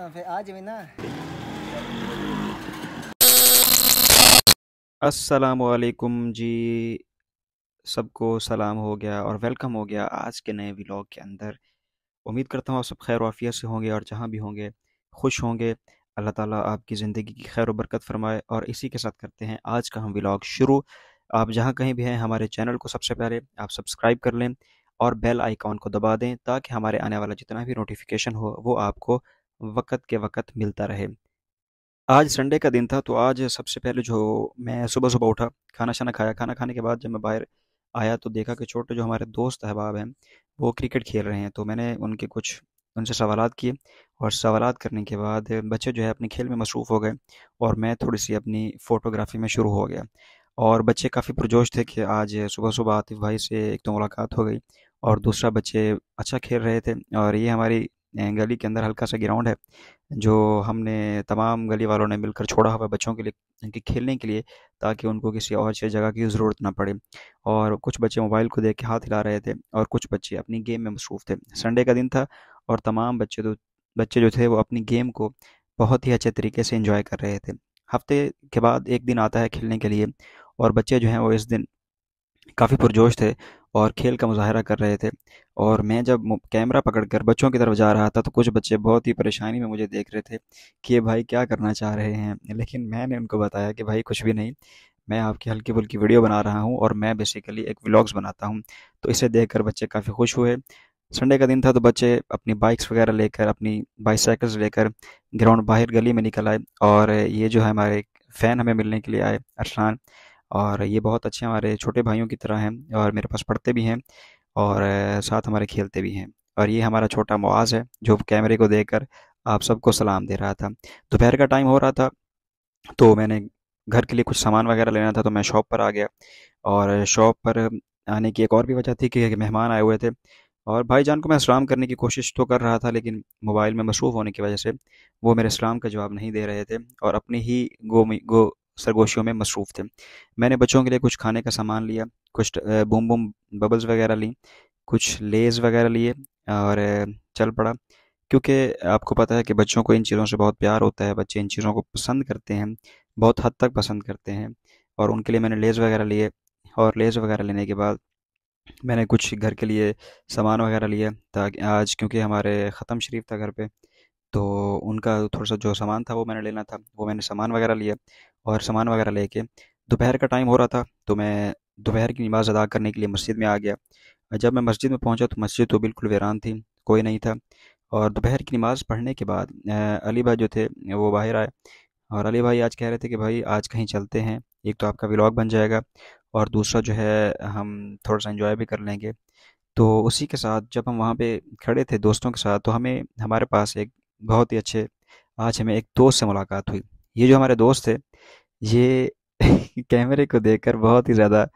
हाँ, असलकुम जी सबको सलाम हो गया और वेलकम हो गया आज के नए व्लॉग के अंदर उम्मीद करता हूँ आप सब खैर वाफियत से होंगे और जहाँ भी होंगे खुश होंगे अल्लाह ताला आपकी ज़िंदगी की खैर बरकत फरमाए और इसी के साथ करते हैं आज का हम व्लॉग शुरू आप जहाँ कहीं भी हैं हमारे चैनल को सबसे पहले आप सब्सक्राइब कर लें और बेल आइकॉन को दबा दें ताकि हमारे आने वाला जितना भी नोटिफिकेशन हो वो आपको वक़्त के वक़्त मिलता रहे आज संडे का दिन था तो आज सबसे पहले जो मैं सुबह सुबह उठा खाना शाना खाया खाना खाने के बाद जब मैं बाहर आया तो देखा कि छोटे जो हमारे दोस्त अहबाब हैं वो क्रिकेट खेल रहे हैं तो मैंने उनके कुछ उनसे सवाल किए और सवाल करने के बाद बच्चे जो है अपने खेल में मसरूफ़ हो गए और मैं थोड़ी सी अपनी फ़ोटोग्राफ़ी में शुरू हो गया और बच्चे काफ़ी पुरजोश थे कि आज सुबह सुबह आतिफ भाई से एक तो मुलाकात हो गई और दूसरा बच्चे अच्छा खेल रहे थे और ये हमारी गली के अंदर हल्का सा ग्राउंड है जो हमने तमाम गली वालों ने मिलकर छोड़ा हुआ है बच्चों के लिए उनके खेलने के लिए ताकि उनको किसी और जगह की ज़रूरत ना पड़े और कुछ बच्चे मोबाइल को देख के हाथ हिला रहे थे और कुछ बच्चे अपनी गेम में मसरूफ़ थे संडे का दिन था और तमाम बच्चे तो बच्चे जो थे वो अपनी गेम को बहुत ही अच्छे तरीके से इंजॉय कर रहे थे हफ्ते के बाद एक दिन आता है खेलने के लिए और बच्चे जो हैं वो इस दिन काफ़ी पुरजोश थे और खेल का मुजाहरा कर रहे थे और मैं जब कैमरा पकड़ कर बच्चों की तरफ जा रहा था तो कुछ बच्चे बहुत ही परेशानी में मुझे देख रहे थे कि ये भाई क्या करना चाह रहे हैं लेकिन मैंने उनको बताया कि भाई कुछ भी नहीं मैं आपकी हल्की फुल्की वीडियो बना रहा हूँ और मैं बेसिकली एक व्लॉग्स बनाता हूँ तो इसे कर बच्चे काफ़ी खुश हुए संडे का दिन था तो बच्चे अपनी बाइक्स वगैरह लेकर अपनी बाईसाइकल्स लेकर ग्राउंड बाहर गली में निकल आए और ये जो है हमारे फ़ैन हमें मिलने के लिए आए अरसान और ये बहुत अच्छे हमारे छोटे भाइयों की तरह हैं और मेरे पास पढ़ते भी हैं और साथ हमारे खेलते भी हैं और ये हमारा छोटा मुआज़ है जो कैमरे को देखकर आप सबको सलाम दे रहा था दोपहर का टाइम हो रहा था तो मैंने घर के लिए कुछ सामान वगैरह लेना था तो मैं शॉप पर आ गया और शॉप पर आने की एक और भी वजह थी कि मेहमान आए हुए थे और भाई जान को मैं सलाम करने की कोशिश तो कर रहा था लेकिन मोबाइल में मसरूफ़ होने की वजह से वो मेरे सलाम का जवाब नहीं दे रहे थे और अपनी ही गो गो सरगोशियों में मसरूफ़ थे मैंने बच्चों के लिए कुछ खाने का सामान लिया कुछ बूम बूम बबल्स वगैरह ली कुछ लेज़ वगैरह लिए और चल पड़ा क्योंकि आपको पता है कि बच्चों को इन चीज़ों से बहुत प्यार होता है बच्चे इन चीज़ों को पसंद करते हैं बहुत हद तक पसंद करते हैं और उनके लिए मैंने लेज़ वगैरह लिए और लेज़ वगैरह लेने के बाद मैंने कुछ घर के लिए सामान वगैरह लिया ताकि आज क्योंकि हमारे ख़त्म शरीफ था घर पे तो उनका थोड़ा सा जो सामान था वो मैंने लेना था वो मैंने सामान वगैरह लिया और सामान वगैरह लेके दोपहर का टाइम हो रहा था तो मैं दोपहर की नमाज़ अदा करने के लिए मस्जिद में आ गया जब मैं मस्जिद में पहुंचा तो मस्जिद तो बिल्कुल वीरान थी कोई नहीं था और दोपहर की नमाज़ पढ़ने के बाद अली भाई जो थे वो बाहर आए और अली भाई आज कह रहे थे कि भाई आज कहीं चलते हैं एक तो आपका व्लॉग बन जाएगा और दूसरा जो है हम थोड़ा सा इन्जॉय भी कर लेंगे तो उसी के साथ जब हम वहाँ पे खड़े थे दोस्तों के साथ तो हमें हमारे पास एक बहुत ही अच्छे आज हमें एक दोस्त से मुलाकात हुई ये जो हमारे दोस्त थे ये कैमरे को देखकर बहुत ही ज़्यादा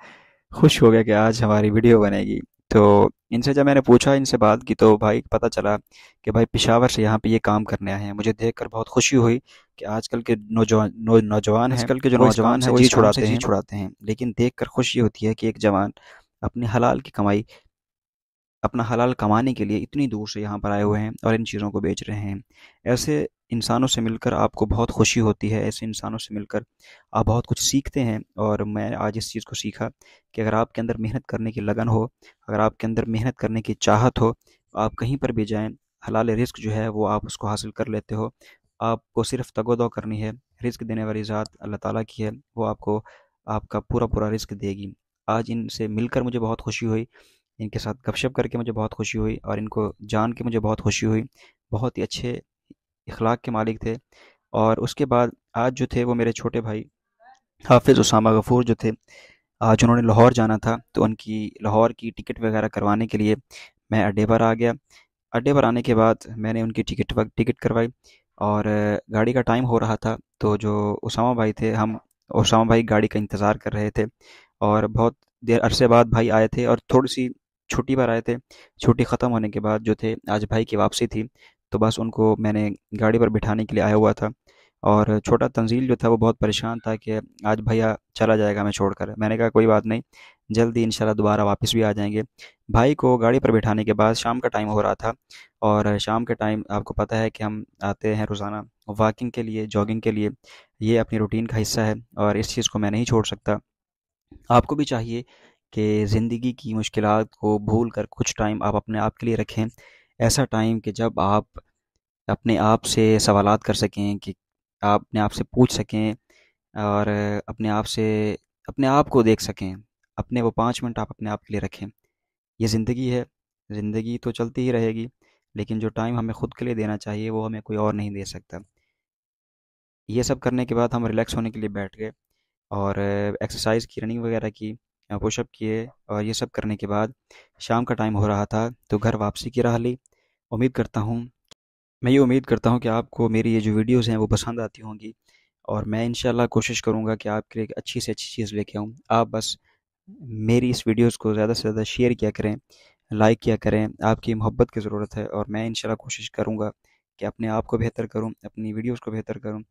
खुश हो गया कि आज हमारी वीडियो बनेगी तो इनसे जब मैंने पूछा इनसे बात की तो भाई पता चला कि भाई पिशावर से यहाँ पे ये काम करने आए हैं मुझे देखकर बहुत खुशी हुई कि आजकल के नौजवान नौ, नौजवान हैं आजकल के जो नौजवान हैं वही छुड़ाते हैं छुड़ाते हैं लेकिन देखकर खुशी होती है कि एक जवान अपने हलाल की कमाई अपना हलाल कमाने के लिए इतनी दूर से यहाँ पर आए हुए हैं और इन चीज़ों को बेच रहे हैं ऐसे इंसानों से मिलकर आपको बहुत खुशी होती है ऐसे इंसानों से मिलकर आप बहुत कुछ सीखते हैं और मैं आज इस चीज़ को सीखा कि अगर आपके अंदर मेहनत करने की लगन हो अगर आपके अंदर मेहनत करने की चाहत हो आप कहीं पर भी जाएँ हलाल रिस्क जो है वो आप उसको हासिल कर लेते हो आपको सिर्फ तगोदो करनी है रिस्क देने वाली ज़ात अल्लाह ताला की है वो आपको आपका पूरा पूरा रिस्क देगी आज इनसे मिलकर मुझे बहुत खुशी हुई इनके साथ गपशप करके मुझे बहुत खुशी हुई और इनको जान के मुझे बहुत खुशी हुई बहुत ही अच्छे इखलाक के मालिक थे और उसके बाद आज जो थे वो मेरे छोटे भाई हाफिज़ उसामा गफूर जो थे आज उन्होंने लाहौर जाना था तो उनकी लाहौर की टिकट वगैरह करवाने के लिए मैं अड्डे पर आ गया अड्डे पर आने के बाद मैंने उनकी टिकट टिकट करवाई और गाड़ी का टाइम हो रहा था तो जो उसामा भाई थे हम उसामा भाई गाड़ी का इंतज़ार कर रहे थे और बहुत देर अरसे बाद भाई आए थे और थोड़ी सी छुट्टी पर आए थे छुट्टी ख़त्म होने के बाद जो थे आज भाई की वापसी थी तो बस उनको मैंने गाड़ी पर बिठाने के लिए आया हुआ था और छोटा तंजील जो था वो बहुत परेशान था कि आज भैया चला जाएगा मैं छोड़कर मैंने कहा कोई बात नहीं जल्दी इंशाल्लाह दोबारा वापस भी आ जाएंगे भाई को गाड़ी पर बिठाने के बाद शाम का टाइम हो रहा था और शाम के टाइम आपको पता है कि हम आते हैं रोज़ाना वॉकिंग के लिए जॉगिंग के लिए ये अपनी रूटीन का हिस्सा है और इस चीज़ को मैं नहीं छोड़ सकता आपको भी चाहिए कि ज़िंदगी की मुश्किल को भूल कर कुछ टाइम आप अपने आप के लिए रखें ऐसा टाइम कि जब आप अपने आप से सवाल कर सकें कि आप अपने आप से पूछ सकें और अपने आप से अपने आप को देख सकें अपने वो पाँच मिनट आप अपने आप के लिए रखें ये ज़िंदगी है ज़िंदगी तो चलती ही रहेगी लेकिन जो टाइम हमें खुद के लिए देना चाहिए वो हमें कोई और नहीं दे सकता ये सब करने के बाद हम रिलैक्स होने के लिए बैठ गए और एक्सरसाइज की रनिंग वगैरह की पुशअप किए और ये सब करने के बाद शाम का टाइम हो रहा था तो घर वापसी की राह ली उम्मीद करता हूँ मैं ये उम्मीद करता हूँ कि आपको मेरी ये जो वीडियोज़ हैं वो पसंद आती होंगी और मैं इन कोशिश करूँगा कि आपके लिए अच्छी से अच्छी चीज़ लेके आऊँ आप बस मेरी इस वीडियोज़ को ज़्यादा से ज़्यादा शेयर किया करें लाइक किया करें आपकी मोहब्बत की ज़रूरत है और मैं इन कोशिश करूँगा कि अपने आप को बेहतर करूँ अपनी वीडियोज़ को बेहतर करूँ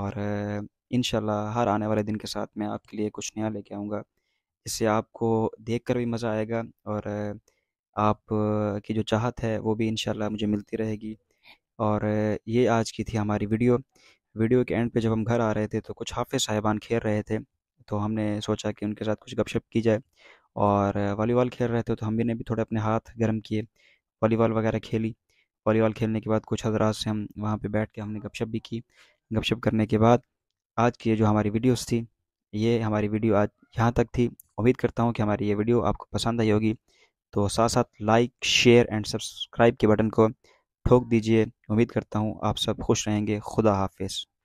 और इन हर आने वाले दिन के साथ मैं आपके लिए कुछ नया लेके आऊँगा इससे आपको कर भी मज़ा आएगा और आप की जो चाहत है वो भी इन मुझे मिलती रहेगी और ये आज की थी हमारी वीडियो वीडियो के एंड पे जब हम घर आ रहे थे तो कुछ हाफिज़ साहिबान खेल रहे थे तो हमने सोचा कि उनके साथ कुछ गपशप की जाए और वॉलीबॉल खेल रहे थे तो हम भी ने भी थोड़े अपने हाथ गर्म किए वॉलीबॉल वगैरह खेली वॉलीबॉल खेलने के बाद कुछ हजरात से हम वहाँ पे बैठ के हमने गपशप भी की गपशप करने के बाद आज की जो हमारी वीडियोस थी ये हमारी वीडियो आज यहाँ तक थी उम्मीद करता हूँ कि हमारी ये वीडियो आपको पसंद आई होगी तो साथ साथ लाइक शेयर एंड सब्सक्राइब के बटन को ठोक दीजिए उम्मीद करता हूँ आप सब खुश रहेंगे खुदा हाफिज़